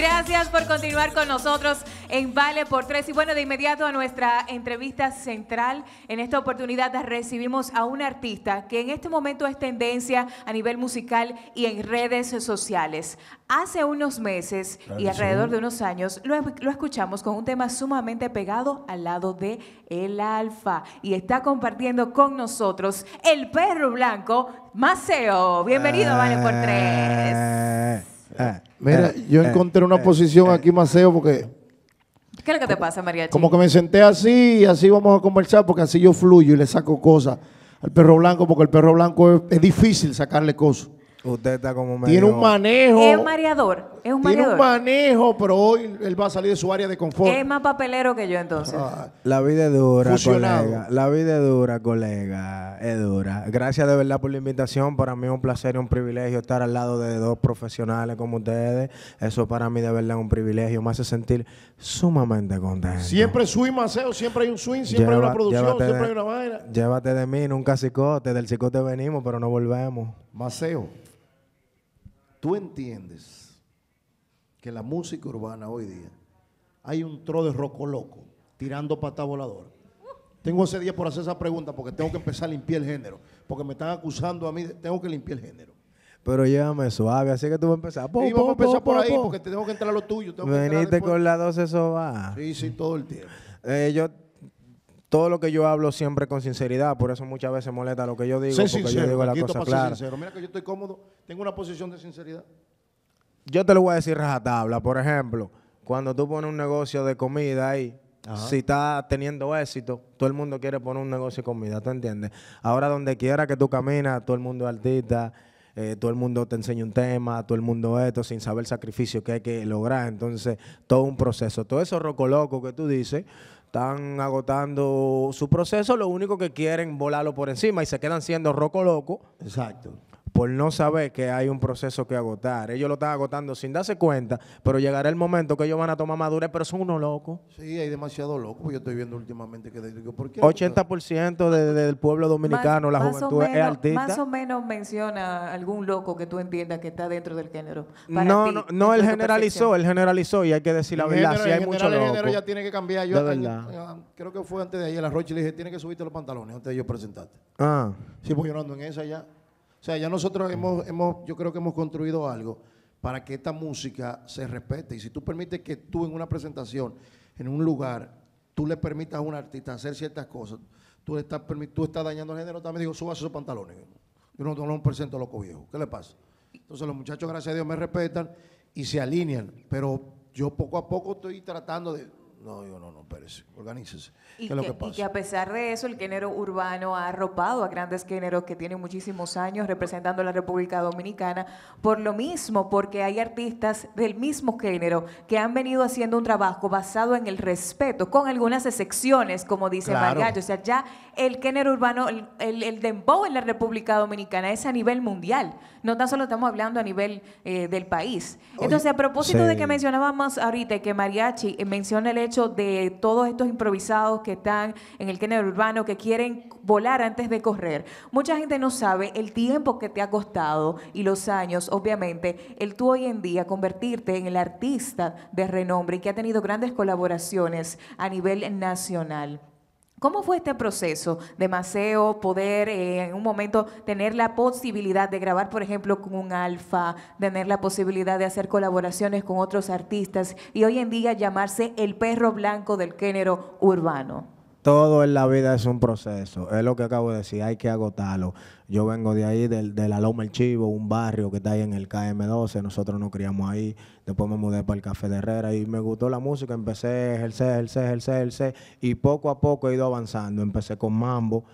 Gracias por continuar con nosotros en Vale por Tres. Y bueno, de inmediato a nuestra entrevista central. En esta oportunidad recibimos a un artista que en este momento es tendencia a nivel musical y en redes sociales. Hace unos meses y alrededor de unos años lo, escuchamos con un tema sumamente pegado al lado de El Alfa. Y está compartiendo con nosotros el perro blanco, Maceo. Bienvenido a Vale por Tres. Eh. Ah, eh, mira, eh, yo eh, encontré una posición aquí, Maceo, porque... ¿Qué es lo que te pasa, María? Como que me senté así y así vamos a conversar porque así yo fluyo y le saco cosas al perro blanco porque el perro blanco es difícil sacarle cosas. Usted está como medio... Tiene un manejo. Es un mareador. Es un tiene un manejo, pero hoy él va a salir de su área de confort. Es más papelero que yo entonces. Ah, la vida es dura, colega. La vida es dura, colega. Es dura. Gracias de verdad por la invitación. Para mí es un placer y un privilegio estar al lado de dos profesionales como ustedes. Eso para mí de verdad es un privilegio. Me hace sentir sumamente contento. Siempre swing, Maceo. Siempre hay un swing. Siempre hay una producción. Siempre hay una vaina. Llévate de mí, nunca cicote. Del cicote venimos, pero no volvemos. Maceo tú entiendes que la música urbana hoy día hay un tro de roco loco tirando pata volador. Tengo ese día por hacer esa pregunta porque tengo que empezar a limpiar el género. Porque me están acusando a mí, de, tengo que limpiar el género. Pero llévame suave, así que tú vas a empezar. y vamos a empezar por ahí porque tengo que entrar a lo tuyo. Veniste con la 12 va. Sí, sí, todo el tiempo. Eh, yo todo lo que yo hablo siempre con sinceridad, por eso muchas veces molesta lo que yo digo, porque yo digo la cosa clara. Mira que yo estoy cómodo, tengo una posición de sinceridad. Yo te lo voy a decir rajatabla, por ejemplo, cuando tú pones un negocio de comida ahí, si está teniendo éxito, todo el mundo quiere poner un negocio de comida, ¿te entiendes? Ahora donde quiera que tú caminas, todo el mundo es artista, eh, todo el mundo te enseña un tema, todo el mundo esto, sin saber el sacrificio que hay que lograr, entonces todo un proceso. Todo eso roco loco que tú dices, están agotando su proceso, lo único que quieren volarlo por encima y se quedan siendo roco loco. Exacto por no saber que hay un proceso que agotar. Ellos lo están agotando sin darse cuenta, pero llegará el momento que ellos van a tomar madurez, pero son unos locos. Sí, hay demasiado locos. Yo estoy viendo últimamente que digo, ¿por qué? 80% del pueblo dominicano, la juventud es artista. Más o menos menciona algún loco que tú entiendas que está dentro del género. no, no, no, él generalizó, él generalizó y hay que decir la verdad. hay mucho el género ya tiene que cambiar. Yo, um, creo que fue antes de ayer, la Roche le dije, tiene que subirte los pantalones antes de yo presentarte. Ah. Sí, pues en esa ya. O sea, ya nosotros hemos, hemos, yo creo que hemos construido algo para que esta música se respete. Y si tú permites que tú en una presentación, en un lugar, tú le permitas a un artista hacer ciertas cosas, tú, le estás, tú estás dañando el género, también digo, suba esos pantalones. Yo no, no presento loco viejo. ¿Qué le pasa? Entonces los muchachos, gracias a Dios, me respetan y se alinean. Pero yo poco a poco estoy tratando de no, yo no, no, espérese, organícese. ¿Y, a pesar de eso, el género urbano ha arropado a grandes géneros que tienen muchísimos años representando la República Dominicana, por lo mismo, porque hay artistas del mismo género que han venido haciendo un trabajo basado en el respeto, con algunas excepciones, como dice Mariachi O sea, ya el género urbano, el, el, dembow en la República Dominicana es a nivel mundial, no tan solo estamos hablando a nivel eh, del país. Entonces, a propósito de que mencionábamos ahorita que Mariachi menciona el hecho de todos estos improvisados que están en el género urbano, que quieren volar antes de correr. Mucha gente no sabe el tiempo que te ha costado y los años, obviamente, el tú hoy en día convertirte en el artista de renombre y que ha tenido grandes colaboraciones a nivel nacional. ¿Cómo fue este proceso de maceo, poder eh, en un momento tener la posibilidad de grabar, por ejemplo, con un alfa, tener la posibilidad de hacer colaboraciones con otros artistas y hoy en día llamarse el perro blanco del género urbano? todo en la vida es un proceso. Es lo que acabo de decir, hay que agotarlo. Yo vengo de ahí, del, de la Loma El Chivo, un barrio que está ahí en el KM12. Nosotros nos criamos ahí. Después me mudé para el Café de Herrera y me gustó la música. Empecé a ejercer, ejercer, ejercer, ejercer. Y poco a poco he ido avanzando. Empecé con mambo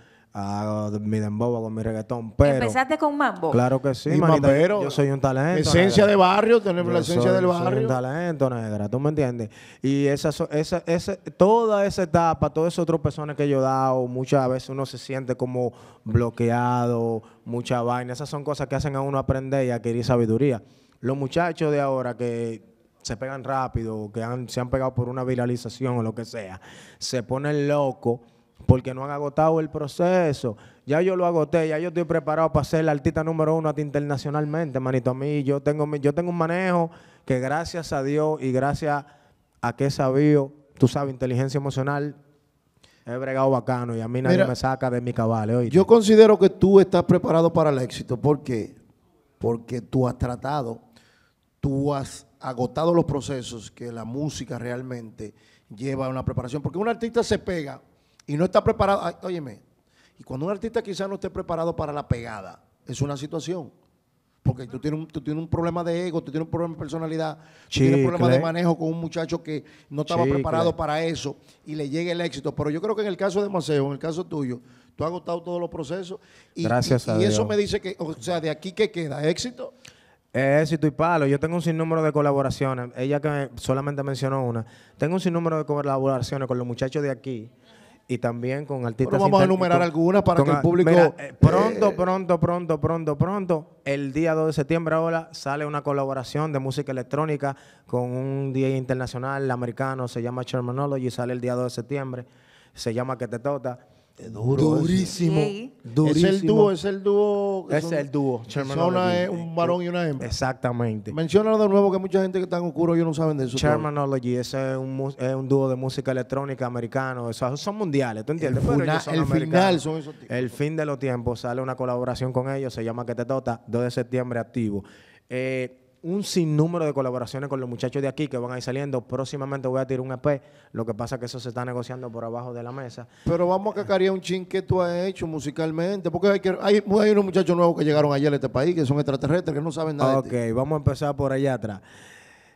hago mi dembow, con mi reggaetón, pero... ¿Empezaste con mambo? Claro que sí, yo soy un talento. Esencia de barrio, tenemos la esencia del barrio. Soy un talento, negra, ¿tú me entiendes? Y esa, esa, toda esa etapa, todas esas otras personas que yo he dado, muchas veces uno se siente como bloqueado, mucha vaina. Esas son cosas que hacen a uno aprender y adquirir sabiduría. Los muchachos de ahora que se pegan rápido, que se han pegado por una viralización o lo que sea, se ponen locos porque no han agotado el proceso. Ya yo lo agoté, ya yo estoy preparado para ser el artista número uno internacionalmente, manito. A mí yo tengo, yo tengo un manejo que gracias a Dios y gracias a que he tú sabes, inteligencia emocional, he bregado bacano y a mí nadie me saca de mi cabal. ¿eh? Yo considero que tú estás preparado para el éxito. ¿Por qué? Porque tú has tratado, tú has agotado los procesos que la música realmente lleva a una preparación. Porque un artista se pega y no está preparado, ay, óyeme, y cuando un artista quizás no esté preparado para la pegada, es una situación. Porque tú tienes, un, tú tienes un problema de ego, tú tienes un problema de personalidad, tienes un problema de manejo con un muchacho que no estaba preparado para eso y le llega el éxito. Pero yo creo que en el caso de Maceo, en el caso tuyo, tú has agotado todos los procesos. Y, Gracias y, eso me dice que, o sea, de aquí que queda éxito. éxito y palo. Yo tengo un sinnúmero de colaboraciones. Ella que solamente mencionó una. Tengo un sinnúmero de colaboraciones con los muchachos de aquí y también con artistas. Pero vamos a enumerar algunas para que el público. pronto, pronto, pronto, pronto, pronto. El día 2 de septiembre ahora sale una colaboración de música electrónica con un día internacional americano, se llama Shermanology, sale el día 2 de septiembre, se llama Que Te Tota. Este, durísimo. Durísimo. Es el dúo, es el dúo. Es el dúo. un varón y una hembra. Exactamente. Menciona de nuevo que mucha gente que está en oscuro ellos no saben de eso. Shermanology ese es un, dúo de música electrónica americano. Esos son mundiales, ¿tú entiendes? el final son esos El fin de los tiempos sale una colaboración con ellos, se llama Que Te Tota, 2 de septiembre activo. Eh, un sinnúmero de colaboraciones con los muchachos de aquí que van a ir saliendo. Próximamente voy a tirar un EP. Lo que pasa es que eso se está negociando por abajo de la mesa. Pero vamos a cacaría un chin que tú has hecho musicalmente. Porque hay, unos muchachos nuevos que llegaron ayer a este país que son extraterrestres, que no saben nada. Ok, vamos a empezar por allá atrás.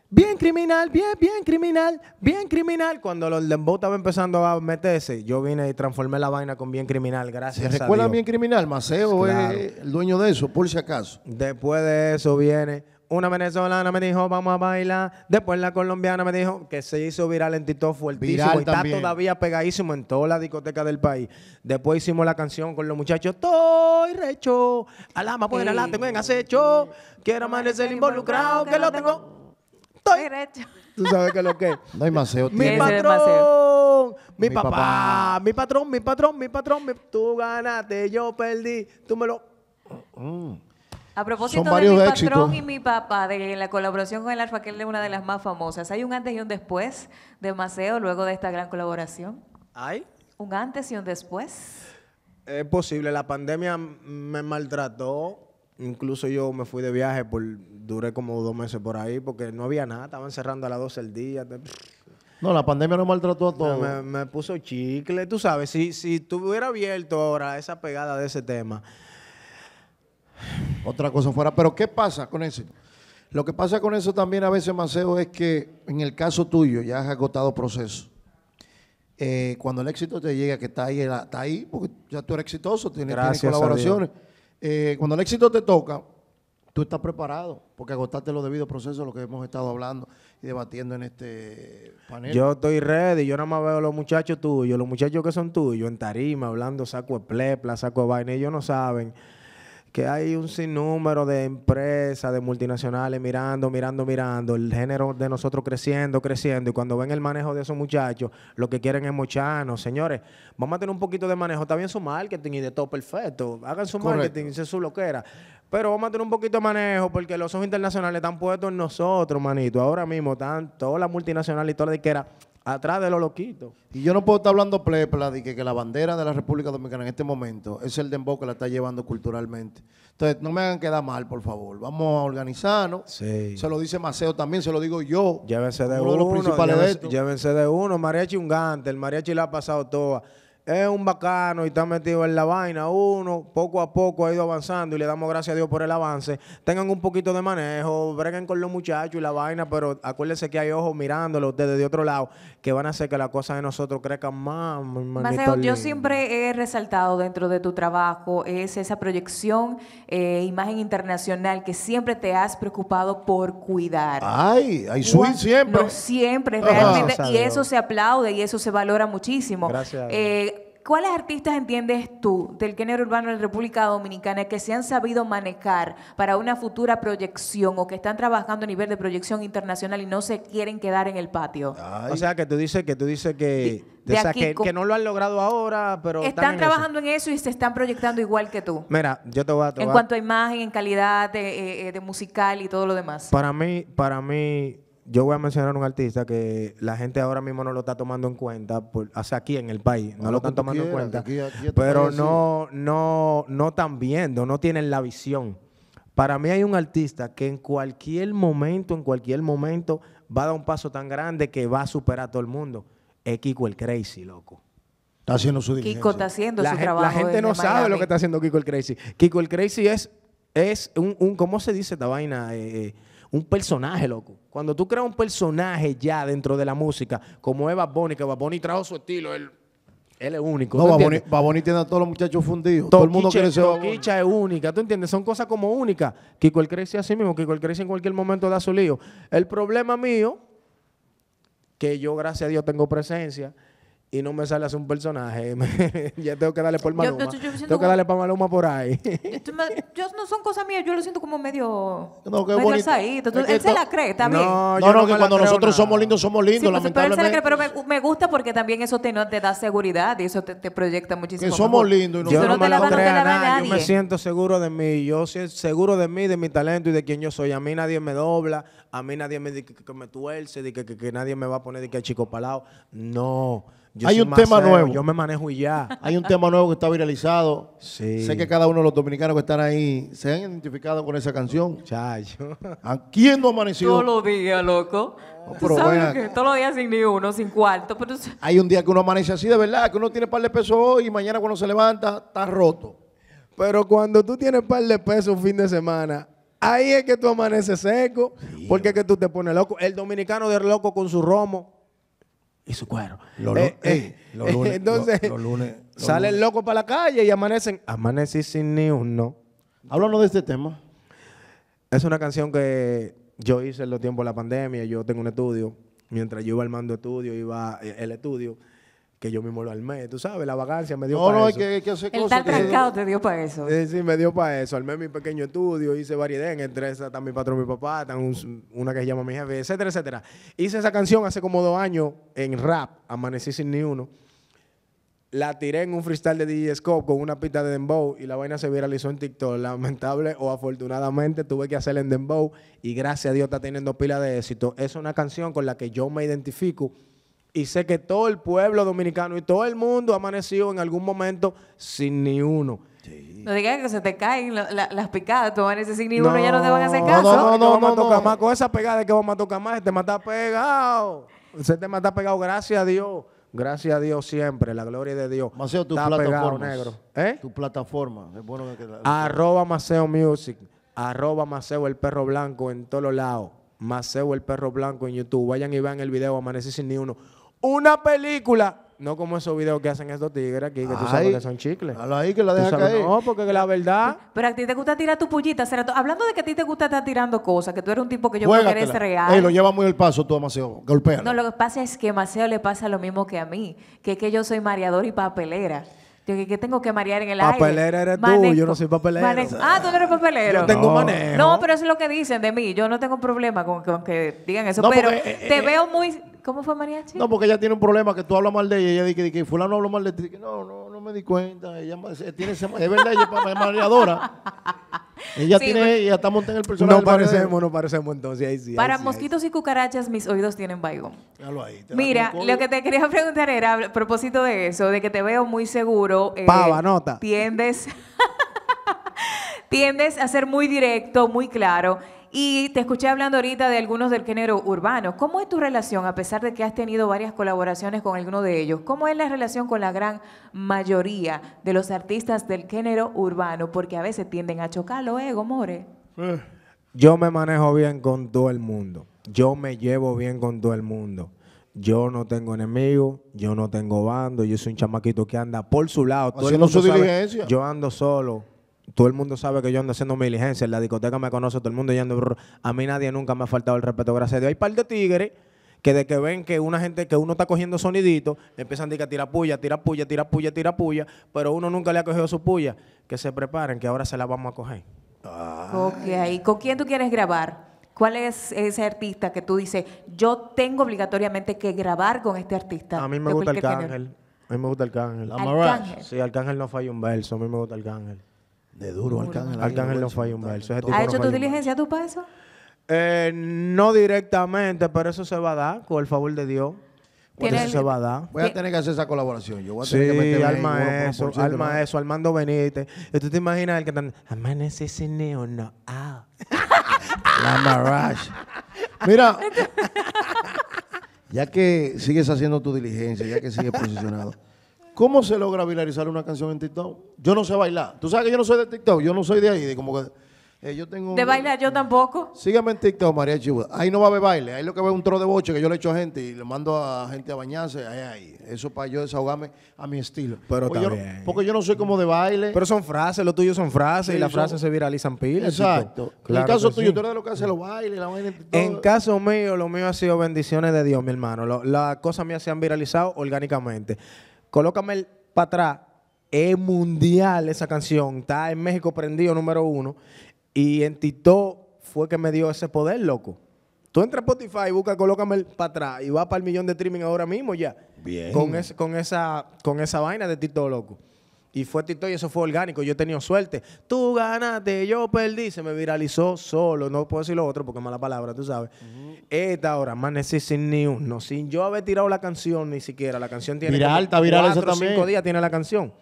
Bien criminal, bien, bien criminal, bien criminal. Cuando el dembow estaba empezando a meterse, yo vine y transformé la vaina con bien criminal, gracias ¿Se recuerdan bien criminal? Maceo es el dueño de eso, por si acaso. Después de eso viene una venezolana me dijo, vamos a bailar. Después la colombiana me dijo que se hizo viral en TikTok fuertísimo. Viral y está todavía pegadísimo en toda la discoteca del país. Después hicimos la canción con los muchachos. Estoy recho. Alama, pues la tengo en acecho. Quiero amanecer involucrado, que lo tengo. Estoy recho. Tú sabes es lo que es. No hay maceo. Mi patrón, mi, papá, mi patrón, mi patrón, mi patrón. Tú ganaste, yo perdí. Tú me lo... Mm. A propósito de mi patrón y mi papá, de la colaboración con el Alfa, que es una de las más famosas, ¿hay un antes y un después de Maceo luego de esta gran colaboración? ¿Hay? ¿Un antes y un después? Es posible, la pandemia me maltrató. Incluso yo me fui de viaje, por, duré como dos meses por ahí porque no había nada, estaban cerrando a las 12 el día. No, la pandemia no maltrató a todos. Me, puso chicle, tú sabes, si, si tuviera abierto ahora esa pegada de ese tema, otra cosa fuera. Pero ¿qué pasa con eso? Lo que pasa con eso también a veces, Maceo, es que en el caso tuyo ya has agotado proceso. Eh, cuando el éxito te llega, que está ahí, está ahí, porque ya tú eres exitoso, tienes, tienes colaboraciones. Eh, cuando el éxito te toca, tú estás preparado, porque agotaste los debidos procesos, lo que hemos estado hablando y debatiendo en este panel. Yo estoy ready, yo nada más veo a los muchachos tuyos, los muchachos que son tuyos, en tarima, hablando saco de plepla, saco de vaina, ellos no saben que hay un sinnúmero de empresas, de multinacionales mirando, mirando, mirando, el género de nosotros creciendo, creciendo, y cuando ven el manejo de esos muchachos, lo que quieren es mocharnos. Señores, vamos a tener un poquito de manejo, está bien su marketing y de todo perfecto, hagan su marketing, se su loquera, pero vamos a tener un poquito de manejo porque los ojos internacionales están puestos en nosotros, manito, ahora mismo están todas las multinacionales y todas las Atrás de los loquitos. Y yo no puedo estar hablando plepla de que, la bandera de la República Dominicana en este momento es el dembow que la está llevando culturalmente. Entonces, no me hagan quedar mal, por favor. Vamos a organizarnos. Se lo dice Maceo también, se lo digo yo. Llévense de uno. de los principales llévense, de de uno. Mariachi un el mariachi la ha pasado toda es un bacano y está metido en la vaina. Uno poco a poco ha ido avanzando y le damos gracias a Dios por el avance. Tengan un poquito de manejo, breguen con los muchachos y la vaina, pero acuérdense que hay ojos mirándolos desde otro lado que van a hacer que las cosas de nosotros crezcan más. yo siempre he resaltado dentro de tu trabajo es esa proyección, eh, imagen internacional que siempre te has preocupado por cuidar. Ay, hay swing siempre. siempre, y eso se aplaude y eso se valora muchísimo. Gracias. ¿Cuáles artistas entiendes tú del género urbano en República Dominicana que se han sabido manejar para una futura proyección o que están trabajando a nivel de proyección internacional y no se quieren quedar en el patio? O sea, que tú dices que tú dices que, que, no lo han logrado ahora, pero están, trabajando en eso y se están proyectando igual que tú. Mira, yo te voy a En cuanto a imagen, en calidad de, eh, eh, de musical y todo lo demás. Para mí, para mí yo voy a mencionar un artista que la gente ahora mismo no lo está tomando en cuenta, por, o aquí en el país, no, lo están tomando en cuenta, este pero no, no, no están viendo, no tienen la visión. Para mí hay un artista que en cualquier momento, en cualquier momento, va a dar un paso tan grande que va a superar a todo el mundo. Es Kiko el Crazy, loco. Está haciendo su diligencia. Kiko está haciendo su trabajo. La gente no sabe lo que está haciendo Kiko el Crazy. Kiko el Crazy es, es un, un ¿cómo se dice esta vaina? Eh, eh un personaje, loco. Cuando tú creas un personaje ya dentro de la música, como Eva Bad que Bad trajo su estilo, él, él es único. No, Bad Bunny, tiene a todos los muchachos fundidos. Todo el mundo quiere ser es única, ¿tú entiendes? Son cosas como únicas. que el crece a sí mismo, que el crece en cualquier momento da su lío. El problema mío, que yo gracias a Dios tengo presencia, y no me sale un personaje. ya tengo que darle por Maluma. tengo que darle por Maluma por ahí. yo, no son cosas mías, yo lo siento como medio. No, qué bonito. él se la cree también. No, no, no, que cuando nosotros somos lindos, somos lindos, pues, lamentablemente. Pero, cree, pero me, gusta porque también eso te, da seguridad y eso te, proyecta muchísimo. somos lindos yo no, me la, creo a nadie. Yo me siento seguro de mí. Yo soy seguro de mí, de mi talento y de quién yo soy. A mí nadie me dobla, a mí nadie me dice que, me tuerce, que, nadie me va a poner de que chico palado. No. Hay un tema nuevo. Yo me manejo y ya. Hay un tema nuevo que está viralizado. Sé que cada uno de los dominicanos que están ahí se han identificado con esa canción. Chayo. ¿A quién no amaneció amanecido? Todos los días, loco. Oh, sabes que? Todos los días sin ni uno, sin cuarto. Pero... Hay un día que uno amanece así, de verdad, que uno tiene par de pesos hoy y mañana cuando se levanta está roto. Pero cuando tú tienes par de pesos un fin de semana, ahí es que tú amaneces seco, porque es que tú te pones loco. El dominicano de loco con su romo y su cuero. Los, lunes, entonces, salen locos para la calle y amanecen. Amanecí sin ni uno. Háblanos de este tema. Es una canción que yo hice en los tiempos de la pandemia. Yo tengo un estudio. Mientras yo iba al armando estudio, iba eh, el estudio, que yo mismo lo armé. Tú sabes, la vacancia me dio para eso. No, no, que cosas. El trancado te dio para eso. Sí, sí, me dio para eso. Armé mi pequeño estudio, hice variedad. Entre esas están mi patrón, mi papá, están una que se llama mi jefe, etcétera, etcétera. Hice esa canción hace como dos años en rap, Amanecí sin ni uno. La tiré en un freestyle de DJ Scope con una pista de Dembow y la vaina se viralizó en TikTok. Lamentable o afortunadamente tuve que hacerla en Dembow y gracias a Dios está teniendo pila de éxito. Es una canción con la que yo me identifico y sé que todo el pueblo dominicano y todo el mundo ha amanecido en algún momento sin ni uno. No digas que se te caen las picadas, tú amaneces sin ni uno, y ya no te van a hacer caso. No, no, no, no, vamos a tocar más. Con esa pegada de que vamos a tocar más, este mata pegado. se te mata pegado, gracias a Dios. Gracias a Dios siempre, la gloria de Dios. Maceo, tu plataforma. negro. ¿Eh? Tu plataforma. Es bueno que Arroba Maceo Music. Arroba Maceo el perro blanco en todos lados. Maceo el perro blanco en YouTube. Vayan y vean el video, amanecí sin ni uno una película. No como esos videos que hacen estos tigres aquí, que tú sabes que son chicles. ahí que la deja caer. No, porque la verdad. Pero a ti te gusta tirar tu pullita. Hablando de que a ti te gusta estar tirando cosas, que tú eres un tipo que yo creo que eres real. lo lleva muy el paso tú, Maceo. Golpea. No, lo que pasa es que a Maceo le pasa lo mismo que a mí, que es que yo soy mareador y papelera. Yo que tengo que marear en el aire. Papelera eres tú, yo no soy papelera, Ah, tú no eres papelero. Yo tengo no. No, pero eso es lo que dicen de mí. Yo no tengo problema con, que digan eso. pero eh, te eh, veo muy ¿Cómo fue mariachi? No, porque ella tiene un problema que tú hablas mal de ella. Ella dice que fulano habló mal de ti. No, no, no me di cuenta. Ella tiene es verdad, ella es mareadora. Ella tiene, ella está montando en el personaje. No parecemos, no parecemos entonces. Ahí sí, Para mosquitos y cucarachas, mis oídos tienen vaigón. Mira, lo que te quería preguntar era, a propósito de eso, de que te veo muy seguro. Eh, Pava, nota. Tiendes, tiendes a ser muy directo, muy claro. Y te escuché hablando ahorita de algunos del género urbano. ¿Cómo es tu relación, a pesar de que has tenido varias colaboraciones con alguno de ellos? ¿Cómo es la relación con la gran mayoría de los artistas del género urbano? Porque a veces tienden a chocar los ego, more. Eh. Yo me manejo bien con todo el mundo. Yo me llevo bien con todo el mundo. Yo no tengo enemigos, yo no tengo bando, yo soy un chamaquito que anda por su lado. Yo ando solo todo el mundo sabe que yo ando haciendo mi diligencia, en la discoteca me conoce, todo el mundo y A mí nadie nunca me ha faltado el respeto, gracias a Dios. Hay par de tigres que de que ven que una gente, que uno está cogiendo sonidito, empiezan a decir que tira puya, tira puya, tira puya, tira puya, pero uno nunca le ha cogido su puya. Que se preparen, que ahora se la vamos a coger. Ay. Ah. Ok, ¿con quién tú quieres grabar? ¿Cuál es ese artista que tú dices, yo tengo obligatoriamente que grabar con este artista? A mí me gusta el cángel. A mí me gusta el cángel. Sí, cángel no falla un verso, a mí me gusta el cángel. De duro, Arcángel. Arcángel no ¿Has hecho tu diligencia tú para eso? Eh, no directamente, pero eso se va a dar, con el favor de Dios. eso se va a dar. Voy a tener que hacer esa colaboración. Yo voy a sí, tener que meterme alma ahí, eso, alma eso. Armando Benítez. ¿Tú te imaginas el que Amanece ese neo, no. Ah. La Marash. Mira, ya que sigues haciendo tu diligencia, ya que sigues posicionado. ¿Cómo se logra viralizar una canción en TikTok? Yo no sé bailar. Tú sabes que yo no soy de TikTok, yo no soy de ahí, de como que. Eh, yo tengo, de bailar yo tampoco. Sígueme en TikTok, María Chihuahua. Ahí no va a haber baile. Ahí lo que ve un tro de boche que yo le echo a gente y le mando a gente a bañarse. Ahí, ahí. Eso para yo desahogarme a mi estilo. Pero porque, yo no, soy como de baile. Pero son frases, lo tuyo son frases y las frases se viralizan pilas. Exacto. en el caso tuyo, tú eres de lo que hace los bailes, la el En caso mío, lo mío ha sido bendiciones de Dios, mi hermano. Las cosas mías se han viralizado orgánicamente. Colócame el para atrás. Es mundial esa canción. Está en México prendido número uno. Y en Tito fue que me dio ese poder, loco. Tú entras a Spotify y busca Colócame el para atrás y va para el millón de streaming ahora mismo ya. Bien. Con, con, esa, con esa vaina de Tito, loco. Y fue Tito y eso fue orgánico. Yo he tenido suerte. Tú ganaste, yo perdí. Se me viralizó solo. No puedo decir lo otro porque es mala palabra, tú sabes. Esta hora más sin ni uno. Sin yo haber tirado la canción ni siquiera. La canción tiene. Viral, está viral eso también. cinco días tiene la canción.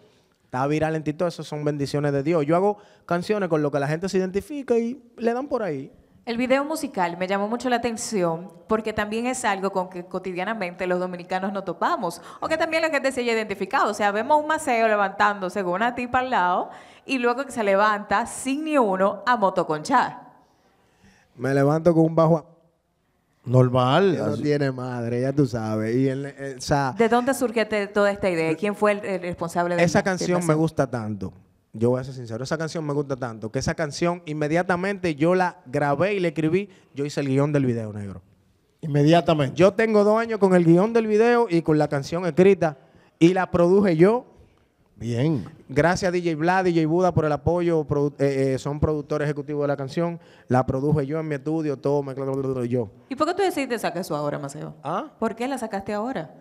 Está viral en TikTok, Eso son bendiciones de Dios. Yo hago canciones con lo que la gente se identifica y le dan por ahí. El video musical me llamó mucho la atención porque también es algo con que cotidianamente los dominicanos no topamos o que también la gente se haya identificado. O sea, vemos un maceo levantándose con una para al lado y luego que se levanta sin ni uno a motoconchar. Me levanto con un bajo normal. No tiene madre, ya tú sabes. Y eh, ¿De dónde surge toda esta idea? ¿Quién fue el, responsable de Esa canción me gusta tanto yo voy a ser sincero, esa canción me gusta tanto que esa canción inmediatamente yo la grabé y la escribí, yo hice el guión del video negro. Inmediatamente. Yo tengo dos años con el guión del video y con la canción escrita y la produje yo. Bien. Gracias a DJ Vlad, DJ Buda por el apoyo. Eh, eh, son productores ejecutivos de la canción. La produje yo en mi estudio, todo me yo. ¿Y por qué tú decidiste sacar eso ahora, Maceo? ¿Ah? ¿Por qué la sacaste ahora?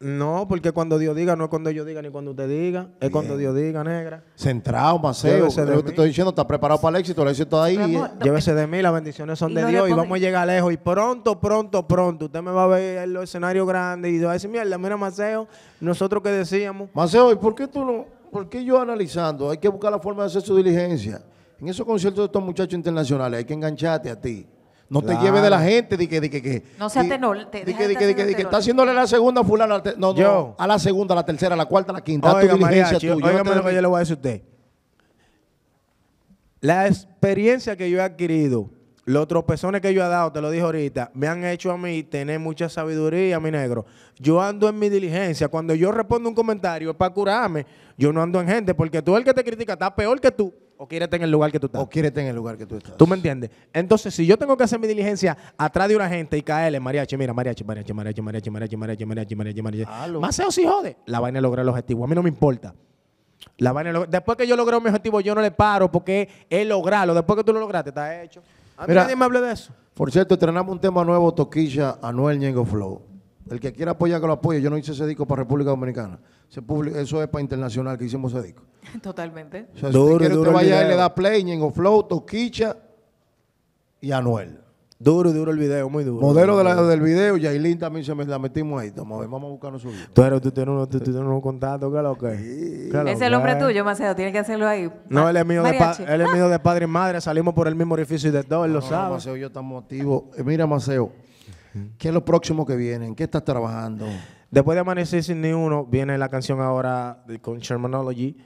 No, porque cuando Dios diga, no es cuando yo diga ni cuando usted diga, es cuando Dios diga, negra. Centrado, Maceo. Yo te estoy diciendo, está preparado para el éxito, el éxito está ahí. Eh. Llévese de mí, las bendiciones son de Dios y vamos a llegar lejos. Y pronto, pronto, pronto, usted me va a ver en los escenarios grandes y va a decir, mierda, mira, Maceo, nosotros que decíamos. Maceo, ¿y por qué tú no? ¿Por qué yo analizando? Hay que buscar la forma de hacer su diligencia. En esos conciertos de estos muchachos internacionales hay que engancharte a ti. No te lleves de la gente di que, di que, que No sea tenor. Te, Di que, que, que, está haciéndole la segunda a fulano. No, no, a la segunda, a la tercera, a la cuarta, a la quinta. a tu diligencia lo que yo le voy a decir a usted. La experiencia que yo he adquirido, los tropezones que yo he dado, te lo dije ahorita, me han hecho a mí tener mucha sabiduría, mi negro. Yo ando en mi diligencia. Cuando yo respondo un comentario es para curarme. Yo no ando en gente, porque tú el que te critica está peor que tú. O quiere estar en el lugar que tú estás. O quiere estar en el lugar que tú estás. ¿Tú me entiendes? Entonces, si yo tengo que hacer mi diligencia atrás de una gente y caerle mariachi, mira, mariachi, mariachi, mariachi, mariachi, mariachi, mariachi, mariachi, mariachi, mariachi. mariachi. o si jode. La vaina logra el objetivo. A mí no me importa. La vaina Después que yo logré mi objetivo, yo no le paro porque es lograrlo. Después que tú lo lograste, está hecho. A mí nadie me hable de eso. Por cierto, entrenamos un tema nuevo, Toquilla, Anuel Ñengo Flow. El que quiera apoyar, que lo apoye. Yo no hice ese disco para República Dominicana. Eso es para internacional que hicimos ese disco. Totalmente. Duro si duro, usted quiere, vaya le da play, en Flow, Toquicha y Anuel. Duro, duro el video, muy duro. Modelo del video, Yailin también se la metimos ahí. vamos a buscarnos su video. Tú, eres, tú tienes unos uno contactos, ¿qué lo que? ese es el hombre tuyo, Maceo, tiene que hacerlo ahí. No, él es mío, de, mío de padre y madre, salimos por el mismo orificio y de todo, él lo sabe. Maceo, yo estamos activos. Eh, mira, Maceo, ¿Qué es lo próximo que viene? qué estás trabajando? Después de Amanecer sin ni uno, viene la canción ahora con Shermanology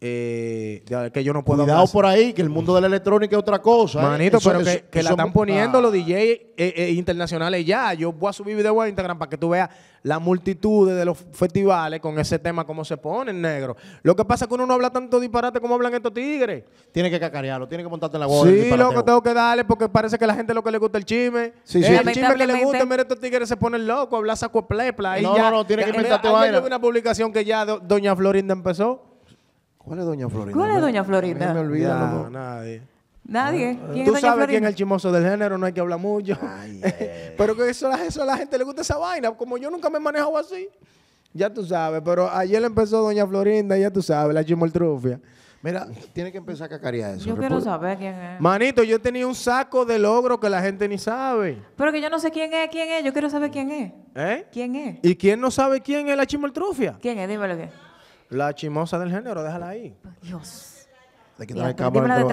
eh, que yo no puedo Cuidado por ahí, que el mundo de la electrónica es otra cosa. ¿eh? Manito, pero que, la están poniendo ah. los DJs eh, eh, internacionales ya. Yo voy a subir video a Instagram para que tú veas la multitud de los festivales con ese tema, cómo se pone ponen, negro. Lo que pasa es que uno no habla tanto disparate como hablan estos tigres. Tiene que cacarearlo, tiene que montarte en la boda Sí, loco, tengo que darle porque parece que a la gente lo que le gusta el chisme. El chisme que le gusta, mira, estos tigres se ponen locos, habla saco plepla. No, ya, no, no, tiene que inventarte vaina. una publicación que ya Doña Florinda empezó. ¿Cuál es Doña Florinda? ¿Cuál es Doña Florinda? me olvida. nadie. Nadie. Ah, tú sabes quién es el chimoso del género, no hay que hablar mucho. Eh. pero que eso, a la gente le gusta esa vaina. Como yo nunca me he manejado así. Ya tú sabes, pero ayer empezó Doña Florinda, ya tú sabes, la chimoltrufia. Mira, tiene que empezar a cacarear eso. Yo quiero saber quién es. Manito, yo he tenido un saco de logro que la gente ni sabe. Pero que yo no sé quién es, quién es, yo quiero saber quién es. ¿Eh? ¿Quién es? ¿Y quién no sabe quién es la chimoltrufia? ¿Quién es? Dímelo que. La chimosa del género, déjala ahí. Dios. Pues, de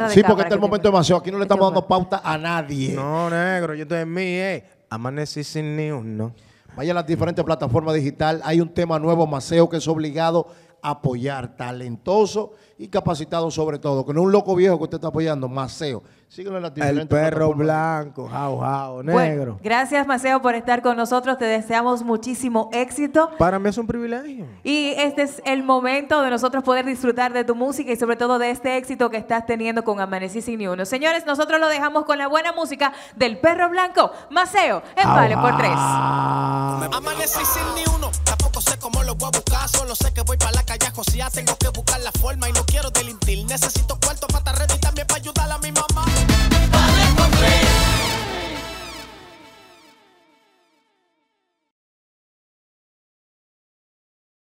Sí, porque está el momento de demasiado. Aquí no le estamos dando pauta a nadie. No, negro, yo estoy en mí, eh. Amanecí sin ni uno. Vaya a las diferentes plataformas digitales. Hay un tema nuevo, Maceo, que es obligado a apoyar. Talentoso y capacitado sobre todo. Que no es un loco viejo que usted está apoyando, Maceo. Síguelo El perro blanco, jao jao negro. gracias, Maceo, por estar con nosotros. Te deseamos muchísimo éxito. Para mí es un privilegio. Y este es el momento de nosotros poder disfrutar de tu música y sobre todo de este éxito que estás teniendo con Amanecí sin ni uno. Señores, nosotros lo dejamos con la buena música del perro blanco, Maceo, en por Tres. Amanecí sin ni uno, tampoco sé cómo lo voy a buscar, solo sé que voy para la calle ya tengo que buscar la forma y no quiero delintil, Necesito cuarto para estar ready también para ayudar a mi mamá.